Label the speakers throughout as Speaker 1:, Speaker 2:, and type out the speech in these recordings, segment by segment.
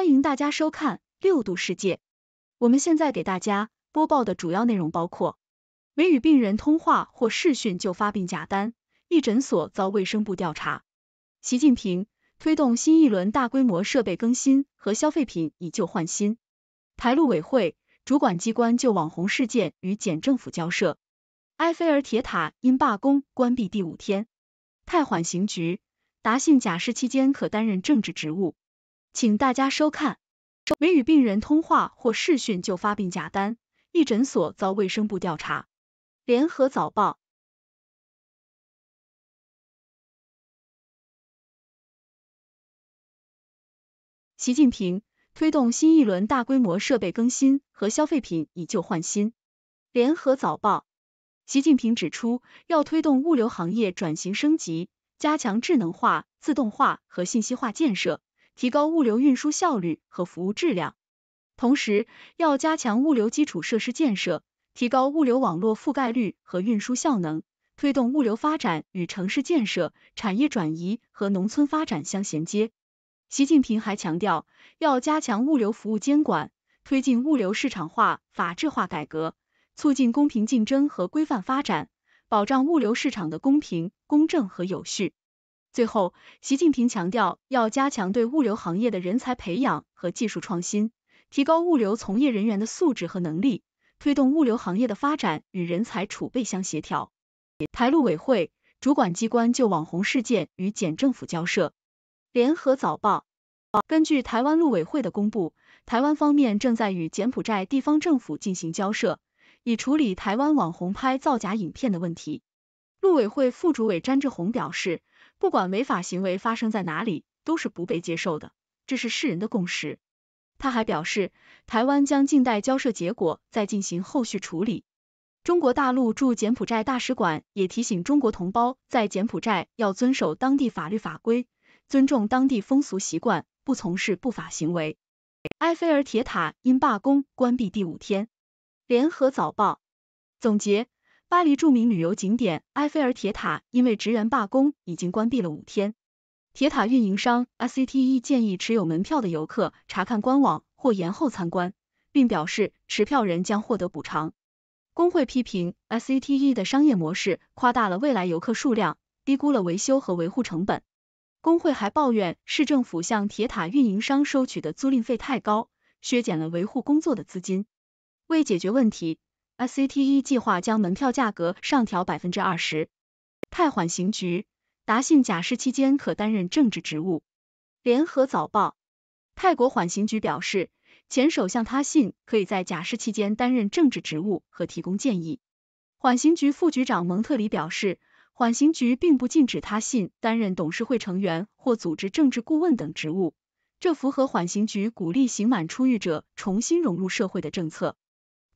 Speaker 1: 欢迎大家收看《六度世界》。我们现在给大家播报的主要内容包括：没与病人通话或视讯就发病假单，一诊所遭卫生部调查；习近平推动新一轮大规模设备更新和消费品以旧换新；台陆委会主管机关就网红事件与检政府交涉；埃菲尔铁塔因罢工关闭第五天；泰缓刑局达信假释期间可担任政治职务。请大家收看。没与病人通话或视讯就发病假单，一诊所遭卫生部调查。联合早报。习近平推动新一轮大规模设备更新和消费品以旧换新。联合早报。习近平指出，要推动物流行业转型升级，加强智能化、自动化和信息化建设。提高物流运输效率和服务质量，同时要加强物流基础设施建设，提高物流网络覆盖率和运输效能，推动物流发展与城市建设、产业转移和农村发展相衔接。习近平还强调，要加强物流服务监管，推进物流市场化、法治化改革，促进公平竞争和规范发展，保障物流市场的公平、公正和有序。最后，习近平强调要加强对物流行业的人才培养和技术创新，提高物流从业人员的素质和能力，推动物流行业的发展与人才储备相协调。台陆委会主管机关就网红事件与柬政府交涉。联合早报，根据台湾陆委会的公布，台湾方面正在与柬埔寨地方政府进行交涉，以处理台湾网红拍造假影片的问题。陆委会副主委詹志宏表示。不管违法行为发生在哪里，都是不被接受的，这是世人的共识。他还表示，台湾将静待交涉结果，再进行后续处理。中国大陆驻柬埔寨大使馆也提醒中国同胞，在柬埔寨要遵守当地法律法规，尊重当地风俗习惯，不从事不法行为。埃菲尔铁塔因罢工关闭第五天，联合早报总结。巴黎著名旅游景点埃菲尔铁塔因为职员罢工已经关闭了五天。铁塔运营商 SCTE 建议持有门票的游客查看官网或延后参观，并表示持票人将获得补偿。工会批评 SCTE 的商业模式夸大了未来游客数量，低估了维修和维护成本。工会还抱怨市政府向铁塔运营商收取的租赁费太高，削减了维护工作的资金。为解决问题。ACTE 计划将门票价格上调百分之二十。泰缓刑局：达信假释期间可担任政治职务。联合早报：泰国缓刑局表示，前首相他信可以在假释期间担任政治职务和提供建议。缓刑局副局长蒙特里表示，缓刑局并不禁止他信担任董事会成员或组织政治顾问等职务，这符合缓刑局鼓励刑满出狱者重新融入社会的政策。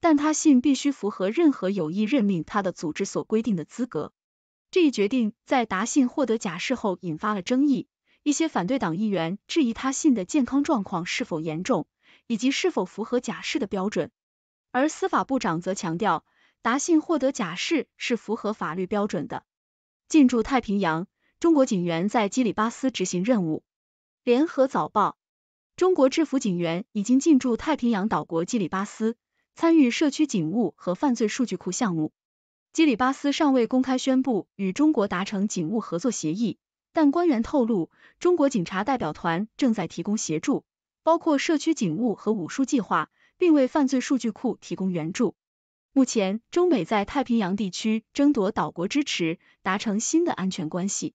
Speaker 1: 但他信必须符合任何有意任命他的组织所规定的资格。这一决定在达信获得假释后引发了争议，一些反对党议员质疑他信的健康状况是否严重，以及是否符合假释的标准。而司法部长则强调，达信获得假释是符合法律标准的。进驻太平洋，中国警员在基里巴斯执行任务。联合早报：中国制服警员已经进驻太平洋岛国基里巴斯。参与社区警务和犯罪数据库项目，基里巴斯尚未公开宣布与中国达成警务合作协议，但官员透露，中国警察代表团正在提供协助，包括社区警务和武术计划，并为犯罪数据库提供援助。目前，中美在太平洋地区争夺岛国支持，达成新的安全关系。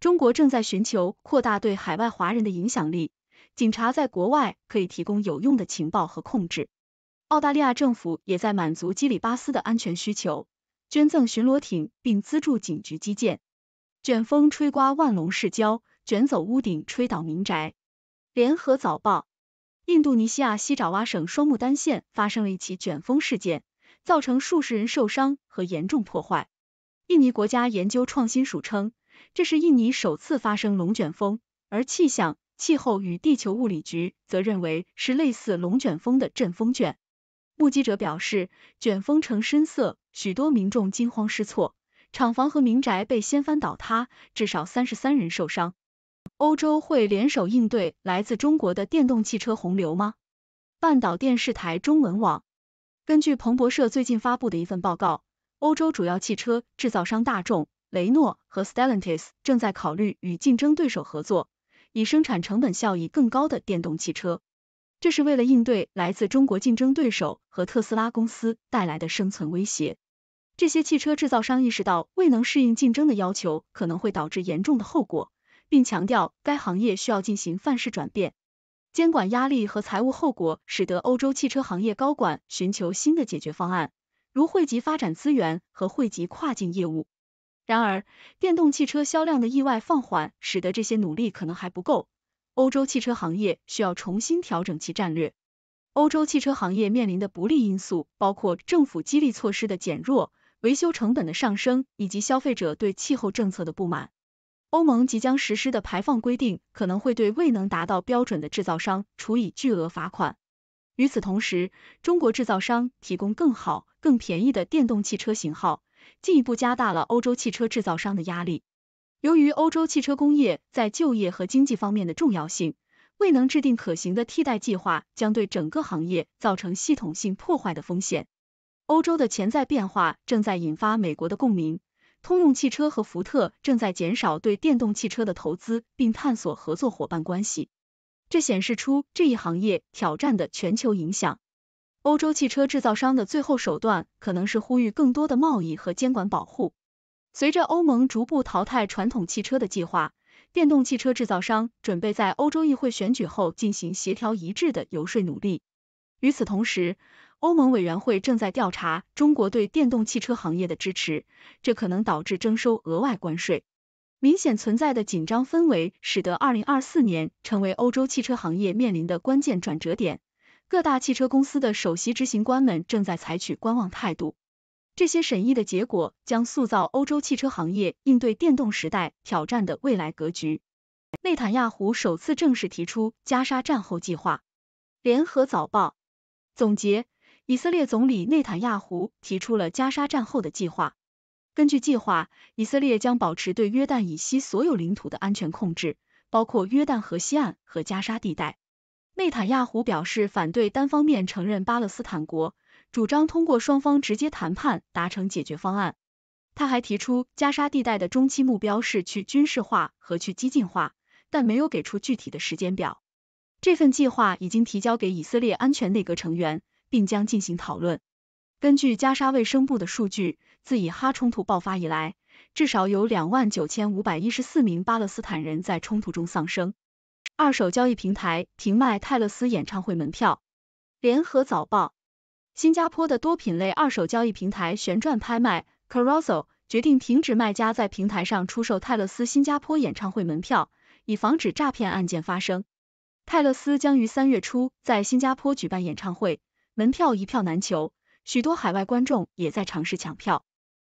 Speaker 1: 中国正在寻求扩大对海外华人的影响力，警察在国外可以提供有用的情报和控制。澳大利亚政府也在满足基里巴斯的安全需求，捐赠巡逻艇并资助警局基建。卷风吹刮万隆市郊，卷走屋顶，吹倒民宅。联合早报：印度尼西亚西爪哇省双木丹县发生了一起卷风事件，造成数十人受伤和严重破坏。印尼国家研究创新署称，这是印尼首次发生龙卷风，而气象气候与地球物理局则认为是类似龙卷风的阵风卷。目击者表示，卷风呈深色，许多民众惊慌失措，厂房和民宅被掀翻倒塌，至少三十三人受伤。欧洲会联手应对来自中国的电动汽车洪流吗？半岛电视台中文网根据彭博社最近发布的一份报告，欧洲主要汽车制造商大众、雷诺和 Stellantis 正在考虑与竞争对手合作，以生产成本效益更高的电动汽车。这是为了应对来自中国竞争对手和特斯拉公司带来的生存威胁。这些汽车制造商意识到，未能适应竞争的要求可能会导致严重的后果，并强调该行业需要进行范式转变。监管压力和财务后果使得欧洲汽车行业高管寻求新的解决方案，如汇集发展资源和汇集跨境业务。然而，电动汽车销量的意外放缓使得这些努力可能还不够。欧洲汽车行业需要重新调整其战略。欧洲汽车行业面临的不利因素包括政府激励措施的减弱、维修成本的上升以及消费者对气候政策的不满。欧盟即将实施的排放规定可能会对未能达到标准的制造商处以巨额罚款。与此同时，中国制造商提供更好、更便宜的电动汽车型号，进一步加大了欧洲汽车制造商的压力。由于欧洲汽车工业在就业和经济方面的重要性，未能制定可行的替代计划将对整个行业造成系统性破坏的风险。欧洲的潜在变化正在引发美国的共鸣，通用汽车和福特正在减少对电动汽车的投资，并探索合作伙伴关系。这显示出这一行业挑战的全球影响。欧洲汽车制造商的最后手段可能是呼吁更多的贸易和监管保护。随着欧盟逐步淘汰传统汽车的计划，电动汽车制造商准备在欧洲议会选举后进行协调一致的游说努力。与此同时，欧盟委员会正在调查中国对电动汽车行业的支持，这可能导致征收额外关税。明显存在的紧张氛围使得二零二四年成为欧洲汽车行业面临的关键转折点。各大汽车公司的首席执行官们正在采取观望态度。这些审议的结果将塑造欧洲汽车行业应对电动时代挑战的未来格局。内塔亚胡首次正式提出加沙战后计划。联合早报总结：以色列总理内塔亚胡提出了加沙战后的计划。根据计划，以色列将保持对约旦以西所有领土的安全控制，包括约旦河西岸和加沙地带。内塔亚胡表示反对单方面承认巴勒斯坦国。主张通过双方直接谈判达成解决方案。他还提出，加沙地带的中期目标是去军事化和去激进化，但没有给出具体的时间表。这份计划已经提交给以色列安全内阁成员，并将进行讨论。根据加沙卫生部的数据，自以哈冲突爆发以来，至少有两万九千五百一十四名巴勒斯坦人在冲突中丧生。二手交易平台停卖泰勒斯演唱会门票。联合早报。新加坡的多品类二手交易平台旋转拍卖 （Carousell） 决定停止卖家在平台上出售泰勒斯新加坡演唱会门票，以防止诈骗案件发生。泰勒斯将于三月初在新加坡举办演唱会，门票一票难求，许多海外观众也在尝试抢票。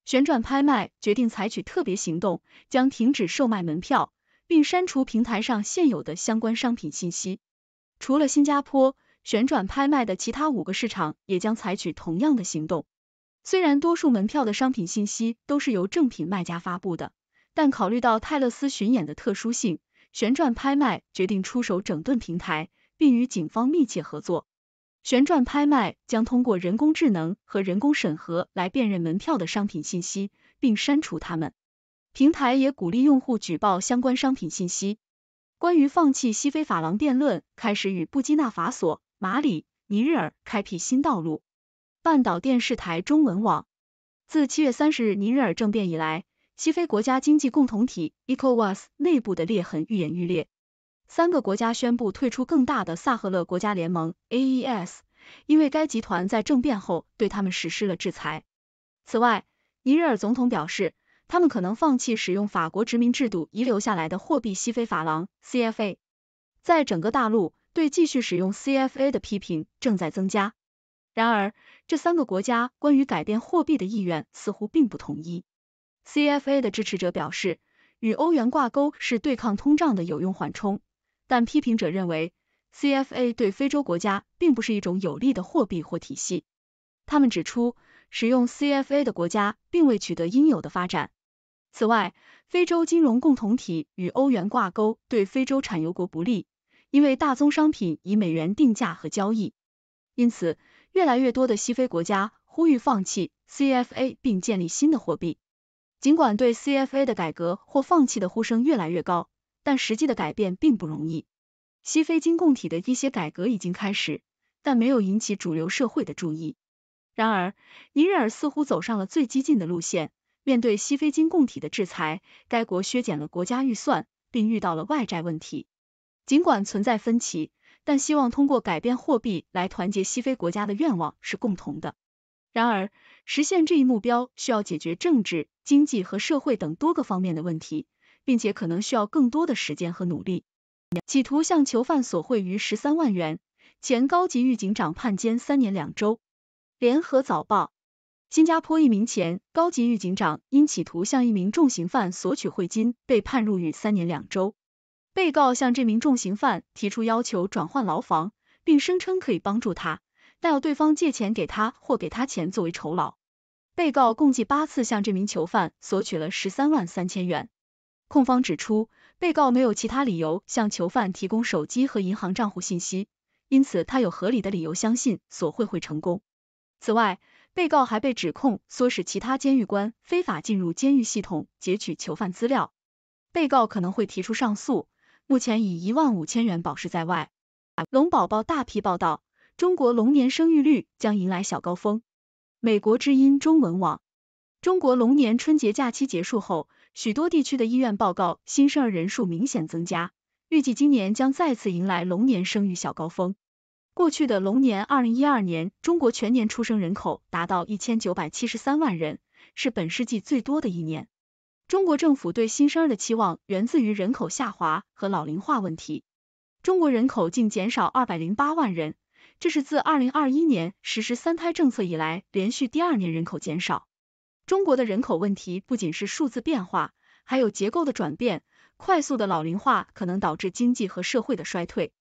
Speaker 1: 旋转拍卖决定采取特别行动，将停止售卖门票，并删除平台上现有的相关商品信息。除了新加坡，旋转拍卖的其他五个市场也将采取同样的行动。虽然多数门票的商品信息都是由正品卖家发布的，但考虑到泰勒斯巡演的特殊性，旋转拍卖决定出手整顿平台，并与警方密切合作。旋转拍卖将通过人工智能和人工审核来辨认门票的商品信息，并删除它们。平台也鼓励用户举报相关商品信息。关于放弃西非法郎辩论，开始与布基纳法索。马里、尼日尔开辟新道路。半岛电视台中文网，自七月三十日尼日尔政变以来，西非国家经济共同体 （ECOWAS） 内部的裂痕愈演愈烈。三个国家宣布退出更大的萨赫勒国家联盟 （AES），因为该集团在政变后对他们实施了制裁。此外，尼日尔总统表示，他们可能放弃使用法国殖民制度遗留下来的货币西非法郎 （CFA）。在整个大陆。对继续使用 CFA 的批评正在增加。然而，这三个国家关于改变货币的意愿似乎并不统一。CFA 的支持者表示，与欧元挂钩是对抗通胀的有用缓冲，但批评者认为 CFA 对非洲国家并不是一种有利的货币或体系。他们指出，使用 CFA 的国家并未取得应有的发展。此外，非洲金融共同体与欧元挂钩对非洲产油国不利。因为大宗商品以美元定价和交易，因此越来越多的西非国家呼吁放弃 CFA 并建立新的货币。尽管对 CFA 的改革或放弃的呼声越来越高，但实际的改变并不容易。西非金共体的一些改革已经开始，但没有引起主流社会的注意。然而，尼日尔似乎走上了最激进的路线。面对西非金共体的制裁，该国削减了国家预算，并遇到了外债问题。尽管存在分歧，但希望通过改变货币来团结西非国家的愿望是共同的。然而，实现这一目标需要解决政治、经济和社会等多个方面的问题，并且可能需要更多的时间和努力。企图向囚犯索贿逾十三万元，前高级狱警长判监三年两周。联合早报：新加坡一名前高级狱警长因企图向一名重刑犯索取贿金，被判入狱三年两周。被告向这名重刑犯提出要求转换牢房，并声称可以帮助他，但要对方借钱给他或给他钱作为酬劳。被告共计八次向这名囚犯索取了十三万三千元。控方指出，被告没有其他理由向囚犯提供手机和银行账户信息，因此他有合理的理由相信索贿会成功。此外，被告还被指控唆使其他监狱官非法进入监狱系统截取囚犯资料。被告可能会提出上诉。目前已一万五千元保释在外。龙宝宝大批报道，中国龙年生育率将迎来小高峰。美国之音中文网，中国龙年春节假期结束后，许多地区的医院报告新生儿人数明显增加，预计今年将再次迎来龙年生育小高峰。过去的龙年二零一二年，中国全年出生人口达到一千九百七十三万人，是本世纪最多的一年。中国政府对新生儿的期望源自于人口下滑和老龄化问题。中国人口竟减少二百零八万人，这是自二零二一年实施三胎政策以来连续第二年人口减少。中国的人口问题不仅是数字变化，还有结构的转变。快速的老龄化可能导致经济和社会的衰退。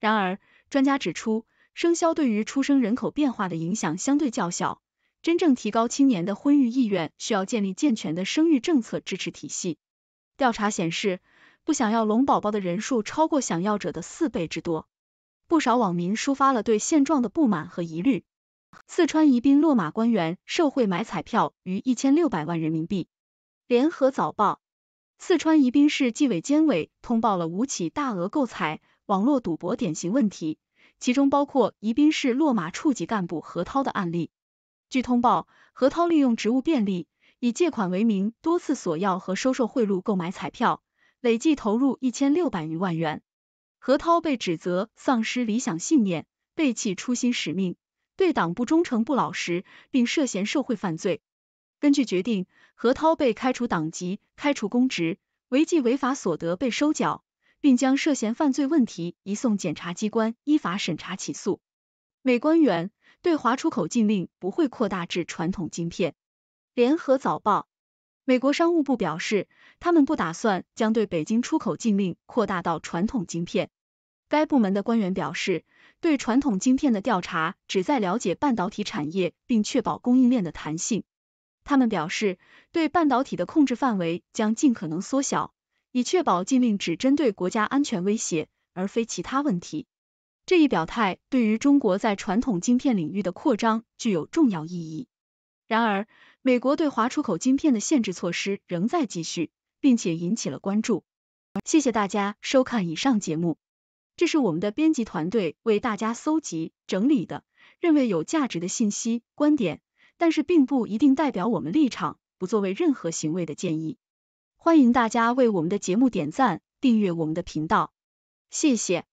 Speaker 1: 然而，专家指出，生肖对于出生人口变化的影响相对较小。真正提高青年的婚育意愿，需要建立健全的生育政策支持体系。调查显示，不想要龙宝宝的人数超过想要者的四倍之多。不少网民抒发了对现状的不满和疑虑。四川宜宾落马官员受贿买彩票逾一千六百万人民币。联合早报：四川宜宾市纪委监委通报了五起大额购彩、网络赌博典型问题，其中包括宜宾市落马处级干部何涛的案例。据通报，何涛利用职务便利，以借款为名，多次索要和收受贿赂购买彩票，累计投入一千六百余万元。何涛被指责丧失理想信念，背弃初心使命，对党不忠诚不老实，并涉嫌受贿犯罪。根据决定，何涛被开除党籍、开除公职，违纪违法所得被收缴，并将涉嫌犯罪问题移送检察机关依法审查起诉。美官员。对华出口禁令不会扩大至传统晶片。联合早报，美国商务部表示，他们不打算将对北京出口禁令扩大到传统晶片。该部门的官员表示，对传统晶片的调查旨在了解半导体产业，并确保供应链的弹性。他们表示，对半导体的控制范围将尽可能缩小，以确保禁令只针对国家安全威胁，而非其他问题。这一表态对于中国在传统晶片领域的扩张具有重要意义。然而，美国对华出口晶片的限制措施仍在继续，并且引起了关注。谢谢大家收看以上节目，这是我们的编辑团队为大家搜集整理的，认为有价值的信息观点，但是并不一定代表我们立场，不作为任何行为的建议。欢迎大家为我们的节目点赞、订阅我们的频道，谢谢。